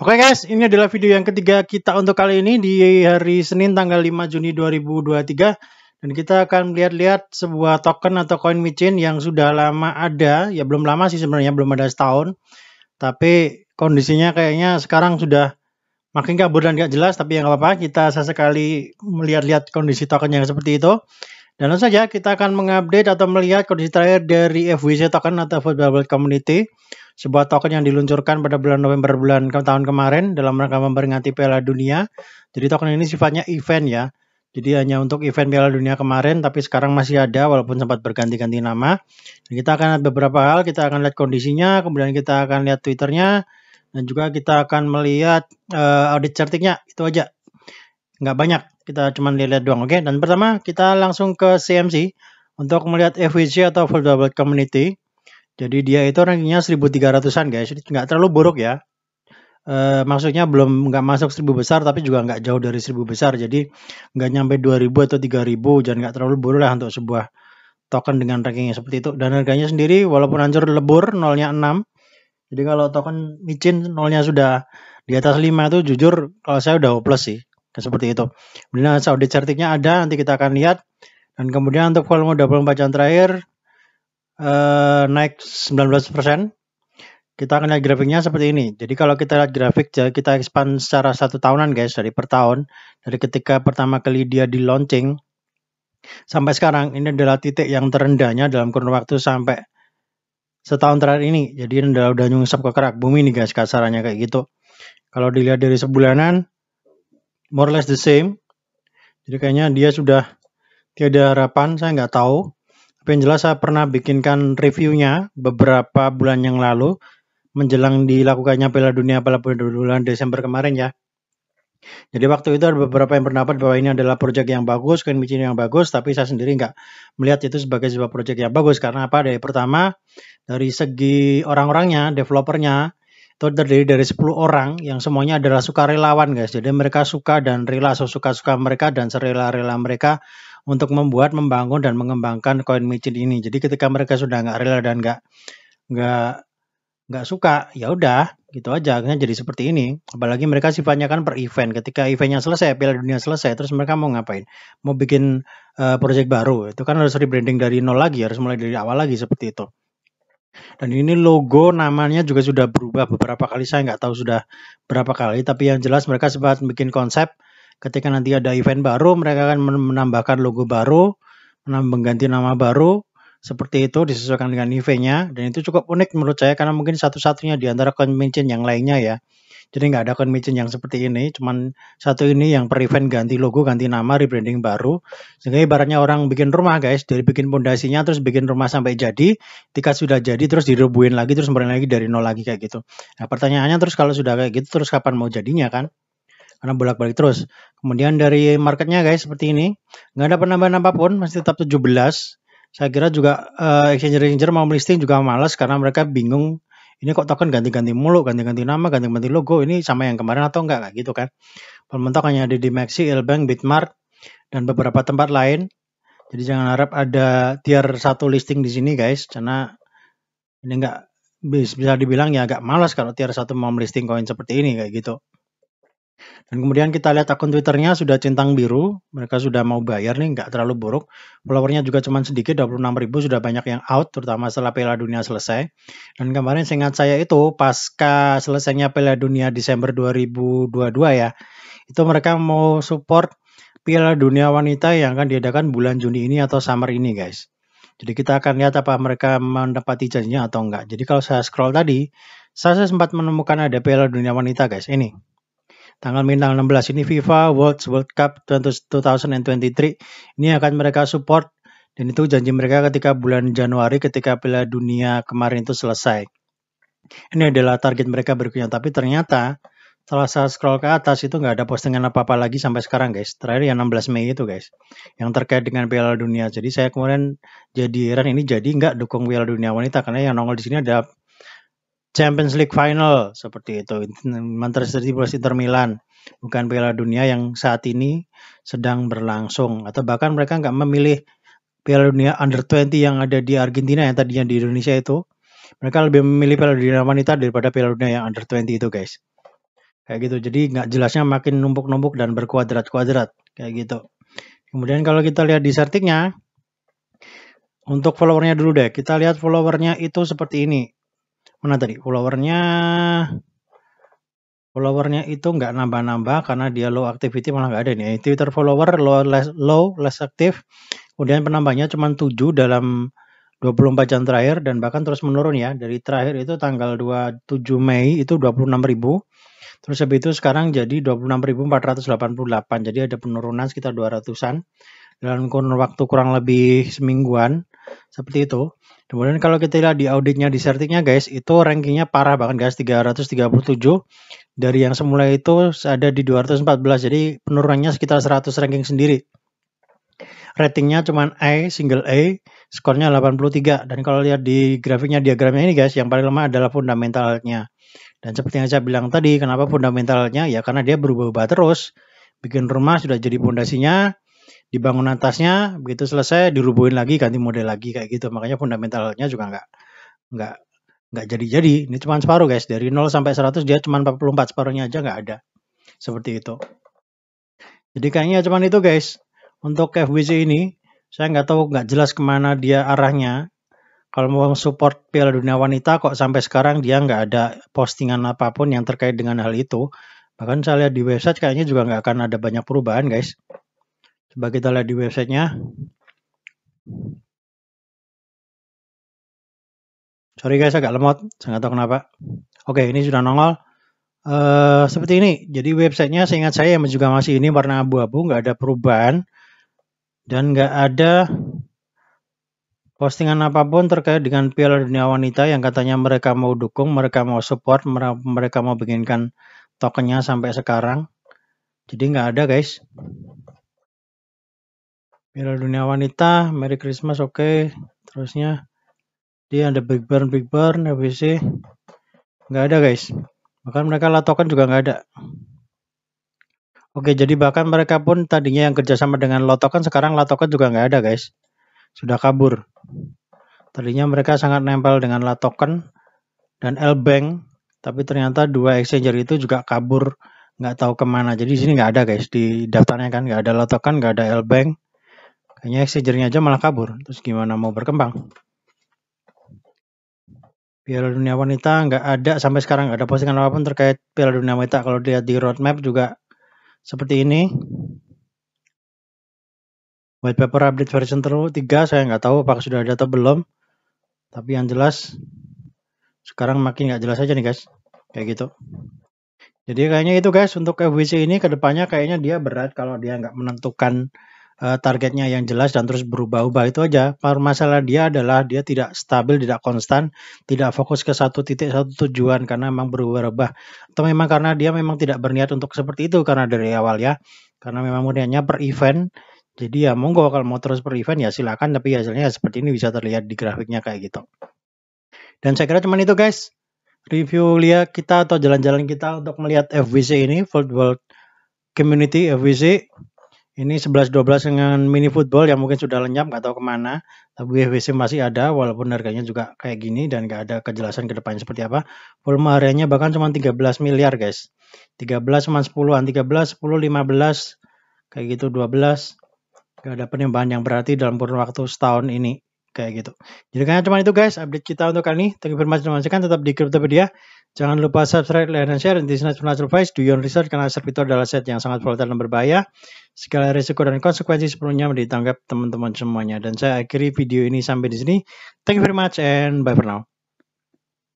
Oke okay guys, ini adalah video yang ketiga kita untuk kali ini di hari Senin tanggal 5 Juni 2023 dan kita akan melihat lihat sebuah token atau coin micin yang sudah lama ada, ya belum lama sih sebenarnya belum ada setahun. Tapi kondisinya kayaknya sekarang sudah makin kabur dan gak jelas tapi yang nggak apa-apa kita sesekali melihat-lihat kondisi token yang seperti itu. Dan langsung saja kita akan mengupdate atau melihat kondisi terakhir dari FWC token atau Football Community sebuah token yang diluncurkan pada bulan November bulan ke tahun kemarin dalam rangka memperingati Piala Dunia. Jadi token ini sifatnya event ya. Jadi hanya untuk event Piala Dunia kemarin, tapi sekarang masih ada walaupun sempat berganti-ganti nama. Dan kita akan lihat beberapa hal, kita akan lihat kondisinya, kemudian kita akan lihat Twitternya, dan juga kita akan melihat uh, audit certiknya, itu aja. Nggak banyak, kita cuma lihat-lihat doang, oke? Okay? Dan pertama, kita langsung ke CMC untuk melihat FWC atau Foldable Community. Jadi dia itu rankingnya 1.300-an guys, jadi nggak terlalu buruk ya. E, maksudnya belum nggak masuk 1000 besar tapi juga nggak jauh dari 1000 besar jadi nggak nyampe 2000 atau 3000 jangan nggak terlalu buruk lah untuk sebuah token dengan rankingnya seperti itu dan harganya sendiri walaupun hancur lebur nolnya 6 jadi kalau token micin nolnya sudah di atas 5 itu jujur kalau saya udah hopeless sih seperti itu kemudian Saudi Certiknya ada nanti kita akan lihat dan kemudian untuk volume 24 jam terakhir Eh, naik 19%. Kita akan lihat grafiknya seperti ini. Jadi kalau kita lihat grafik, kita expand secara satu tahunan guys, dari per tahun. Dari ketika pertama kali dia di launching, sampai sekarang ini adalah titik yang terendahnya dalam kurun waktu sampai setahun terakhir ini. Jadi ini adalah udah nyungsep ke kerak bumi nih guys, kasarannya kayak gitu. Kalau dilihat dari sebulanan, more or less the same. Jadi kayaknya dia sudah tiada harapan, saya nggak tahu tapi yang jelas saya pernah bikinkan reviewnya beberapa bulan yang lalu menjelang dilakukannya Piala Dunia pada bulan Desember kemarin ya. Jadi waktu itu ada beberapa yang berpendapat bahwa ini adalah proyek yang bagus, kain micin yang bagus, tapi saya sendiri nggak melihat itu sebagai sebuah proyek yang bagus karena apa? Dari pertama dari segi orang-orangnya, developernya itu terdiri dari 10 orang yang semuanya adalah sukarelawan guys. Jadi mereka suka dan rela suka suka mereka dan serela-rela mereka untuk membuat, membangun dan mengembangkan koin micin ini. Jadi ketika mereka sudah nggak rela dan nggak nggak nggak suka, ya udah gitu aja akhirnya jadi seperti ini. Apalagi mereka sifatnya kan per event. Ketika eventnya selesai, Piala Dunia selesai, terus mereka mau ngapain? Mau bikin uh, project baru. Itu kan harus rebranding dari nol lagi, harus mulai dari awal lagi seperti itu. Dan ini logo namanya juga sudah berubah beberapa kali saya nggak tahu sudah berapa kali tapi yang jelas mereka sempat bikin konsep ketika nanti ada event baru mereka akan menambahkan logo baru mengganti nama baru seperti itu disesuaikan dengan eventnya dan itu cukup unik menurut saya karena mungkin satu-satunya di antara convention yang lainnya ya jadi nggak ada convention yang seperti ini cuman satu ini yang per event ganti logo ganti nama rebranding baru sehingga ibaratnya orang bikin rumah guys dari bikin pondasinya terus bikin rumah sampai jadi ketika sudah jadi terus direbuin lagi terus kemarin lagi dari nol lagi kayak gitu nah pertanyaannya terus kalau sudah kayak gitu terus kapan mau jadinya kan karena bolak-balik terus. Kemudian dari marketnya guys seperti ini, nggak ada penambahan apapun, masih tetap 17. Saya kira juga uh, eh, exchanger-exchanger mau melisting juga males karena mereka bingung ini kok token ganti-ganti mulu, ganti-ganti nama, ganti-ganti logo, ini sama yang kemarin atau enggak, kayak gitu kan. Pementok hanya ada di Maxi, Ilbank, Bitmart, dan beberapa tempat lain. Jadi jangan harap ada tier 1 listing di sini guys, karena ini enggak bisa dibilang ya agak malas kalau tier 1 mau melisting koin seperti ini kayak gitu. Dan kemudian kita lihat akun Twitternya sudah centang biru, mereka sudah mau bayar nih, nggak terlalu buruk. Followernya juga cuma sedikit, 26 ribu sudah banyak yang out, terutama setelah Piala Dunia selesai. Dan kemarin seingat saya itu pasca selesainya Piala Dunia Desember 2022 ya, itu mereka mau support Piala Dunia Wanita yang akan diadakan bulan Juni ini atau summer ini guys. Jadi kita akan lihat apa mereka mendapati janjinya atau enggak. Jadi kalau saya scroll tadi, saya sempat menemukan ada Piala Dunia Wanita guys, ini tanggal mungkin 16 ini FIFA World World Cup 2023 ini akan mereka support dan itu janji mereka ketika bulan Januari ketika Piala Dunia kemarin itu selesai. Ini adalah target mereka berikutnya tapi ternyata setelah saya scroll ke atas itu nggak ada postingan apa-apa lagi sampai sekarang guys. Terakhir yang 16 Mei itu guys yang terkait dengan Piala Dunia. Jadi saya kemarin jadi heran ini jadi nggak dukung Piala Dunia wanita karena yang nongol di sini ada Champions League final seperti itu. Manchester City versus Inter Milan, bukan Piala Dunia yang saat ini sedang berlangsung atau bahkan mereka nggak memilih Piala Dunia Under 20 yang ada di Argentina yang tadinya di Indonesia itu. Mereka lebih memilih Piala Dunia wanita daripada Piala Dunia yang Under 20 itu, guys. Kayak gitu. Jadi nggak jelasnya makin numpuk-numpuk dan berkuadrat-kuadrat kayak gitu. Kemudian kalau kita lihat di sertiknya, untuk followernya dulu deh. Kita lihat followernya itu seperti ini mana tadi followernya followernya itu nggak nambah-nambah karena dia low activity malah nggak ada nih eh, Twitter follower low less, low less active kemudian penambahnya cuma 7 dalam 24 jam terakhir dan bahkan terus menurun ya dari terakhir itu tanggal 27 Mei itu 26.000 terus habis itu sekarang jadi 26.488 jadi ada penurunan sekitar 200-an dalam kurun waktu kurang lebih semingguan seperti itu. Kemudian kalau kita lihat di auditnya di Certiknya guys, itu rankingnya parah banget guys, 337 dari yang semula itu ada di 214. Jadi penurunannya sekitar 100 ranking sendiri. Ratingnya cuma A, single A, skornya 83. Dan kalau lihat di grafiknya diagramnya ini guys, yang paling lemah adalah fundamentalnya. Dan seperti yang saya bilang tadi, kenapa fundamentalnya? Ya karena dia berubah-ubah terus. Bikin rumah sudah jadi pondasinya, dibangun atasnya begitu selesai dirubuhin lagi ganti model lagi kayak gitu makanya fundamentalnya juga nggak nggak nggak jadi-jadi ini cuma separuh guys dari 0 sampai 100 dia cuma 44 separuhnya aja nggak ada seperti itu jadi kayaknya cuma itu guys untuk FBC ini saya nggak tahu nggak jelas kemana dia arahnya kalau mau support Piala Dunia Wanita kok sampai sekarang dia nggak ada postingan apapun yang terkait dengan hal itu. Bahkan saya lihat di website kayaknya juga nggak akan ada banyak perubahan guys. Coba kita lihat di websitenya. Sorry guys, agak lemot. Saya nggak tahu kenapa. Oke, ini sudah nongol. Uh, seperti ini. Jadi websitenya seingat saya yang juga masih ini warna abu-abu, nggak ada perubahan. Dan nggak ada postingan apapun terkait dengan Piala Dunia Wanita yang katanya mereka mau dukung, mereka mau support, mereka mau bikinkan tokennya sampai sekarang. Jadi nggak ada guys. Piala Dunia Wanita, Merry Christmas, oke. Okay. Terusnya dia ada Big Burn, Big Burn, ABC. Nggak ada guys. Bahkan mereka latokan juga nggak ada. Oke, jadi bahkan mereka pun tadinya yang kerjasama dengan latokan, sekarang Latokan juga nggak ada guys. Sudah kabur. Tadinya mereka sangat nempel dengan Latokan dan L Bank, tapi ternyata dua exchanger itu juga kabur nggak tahu kemana. Jadi di sini nggak ada guys di daftarnya kan nggak ada Latokan, nggak ada L Bank. Kayaknya Exegernya aja malah kabur. Terus gimana mau berkembang? Piala Dunia Wanita nggak ada sampai sekarang nggak ada postingan apapun terkait Piala Dunia Wanita. Kalau dilihat di roadmap juga seperti ini. White paper update version tiga, saya nggak tahu apakah sudah ada atau belum. Tapi yang jelas sekarang makin nggak jelas aja nih guys. Kayak gitu. Jadi kayaknya itu guys untuk FWC ini kedepannya kayaknya dia berat kalau dia nggak menentukan Eh, targetnya yang jelas dan terus berubah-ubah itu aja. Masalah dia adalah dia tidak stabil, tidak konstan, tidak fokus ke satu titik satu tujuan karena memang berubah-ubah. Atau memang karena dia memang tidak berniat untuk seperti itu karena dari awal ya. Karena memang niatnya per event. Jadi ya monggo kalau mau terus per event ya silakan tapi hasilnya seperti ini bisa terlihat di grafiknya kayak gitu. Dan saya kira cuman itu guys. Review lihat kita atau jalan-jalan kita untuk melihat FVC ini, Football Community FVC ini 11-12 dengan mini football yang mungkin sudah lenyap nggak tahu kemana tapi WWC masih ada walaupun harganya juga kayak gini dan gak ada kejelasan ke depannya seperti apa volume areanya bahkan cuma 13 miliar guys 13 cuma 10an 13 10 15 kayak gitu 12 Gak ada penimbangan yang berarti dalam kurun waktu setahun ini kayak gitu. Jadi kayaknya cuma itu guys update kita untuk kali ini. Thank you very much teman menyaksikan tetap di Cryptopedia. Jangan lupa subscribe, like, dan share. This is not financial advice. Do your research karena aset itu adalah aset yang sangat volatile dan berbahaya. Segala risiko dan konsekuensi sepenuhnya ditanggap teman-teman semuanya. Dan saya akhiri video ini sampai di sini. Thank you very much and bye for now.